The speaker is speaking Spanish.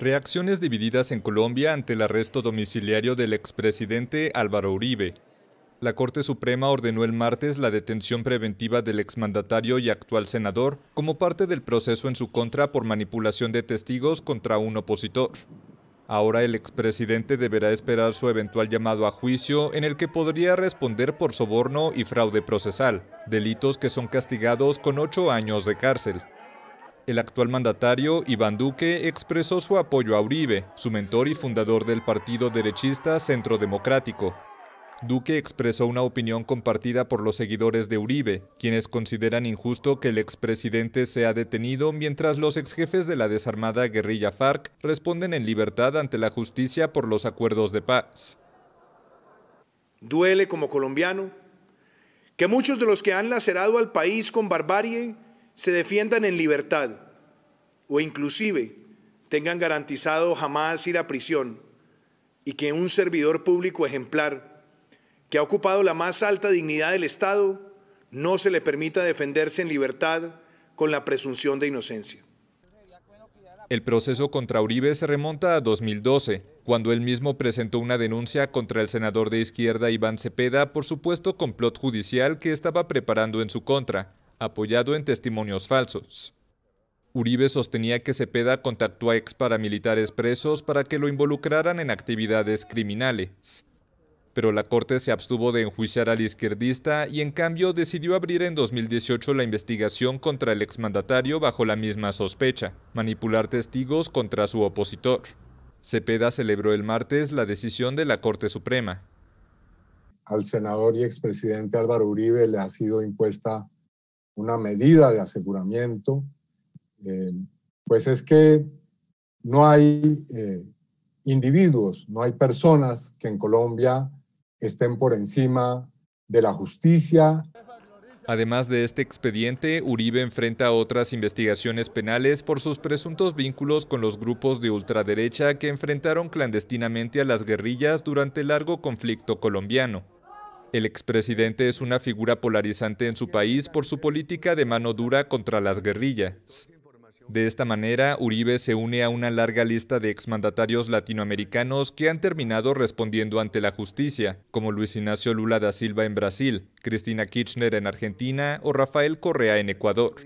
Reacciones divididas en Colombia ante el arresto domiciliario del expresidente Álvaro Uribe. La Corte Suprema ordenó el martes la detención preventiva del exmandatario y actual senador como parte del proceso en su contra por manipulación de testigos contra un opositor. Ahora el expresidente deberá esperar su eventual llamado a juicio en el que podría responder por soborno y fraude procesal, delitos que son castigados con ocho años de cárcel. El actual mandatario, Iván Duque, expresó su apoyo a Uribe, su mentor y fundador del partido derechista Centro Democrático. Duque expresó una opinión compartida por los seguidores de Uribe, quienes consideran injusto que el expresidente sea detenido mientras los exjefes de la desarmada guerrilla FARC responden en libertad ante la justicia por los acuerdos de paz. Duele como colombiano que muchos de los que han lacerado al país con barbarie se defiendan en libertad o inclusive tengan garantizado jamás ir a prisión y que un servidor público ejemplar que ha ocupado la más alta dignidad del Estado no se le permita defenderse en libertad con la presunción de inocencia. El proceso contra Uribe se remonta a 2012, cuando él mismo presentó una denuncia contra el senador de izquierda Iván Cepeda por supuesto complot judicial que estaba preparando en su contra apoyado en testimonios falsos. Uribe sostenía que Cepeda contactó a ex paramilitares presos para que lo involucraran en actividades criminales. Pero la Corte se abstuvo de enjuiciar al izquierdista y en cambio decidió abrir en 2018 la investigación contra el exmandatario bajo la misma sospecha, manipular testigos contra su opositor. Cepeda celebró el martes la decisión de la Corte Suprema. Al senador y expresidente Álvaro Uribe le ha sido impuesta una medida de aseguramiento, eh, pues es que no hay eh, individuos, no hay personas que en Colombia estén por encima de la justicia. Además de este expediente, Uribe enfrenta otras investigaciones penales por sus presuntos vínculos con los grupos de ultraderecha que enfrentaron clandestinamente a las guerrillas durante el largo conflicto colombiano. El expresidente es una figura polarizante en su país por su política de mano dura contra las guerrillas. De esta manera, Uribe se une a una larga lista de exmandatarios latinoamericanos que han terminado respondiendo ante la justicia, como Luis Ignacio Lula da Silva en Brasil, Cristina Kirchner en Argentina o Rafael Correa en Ecuador.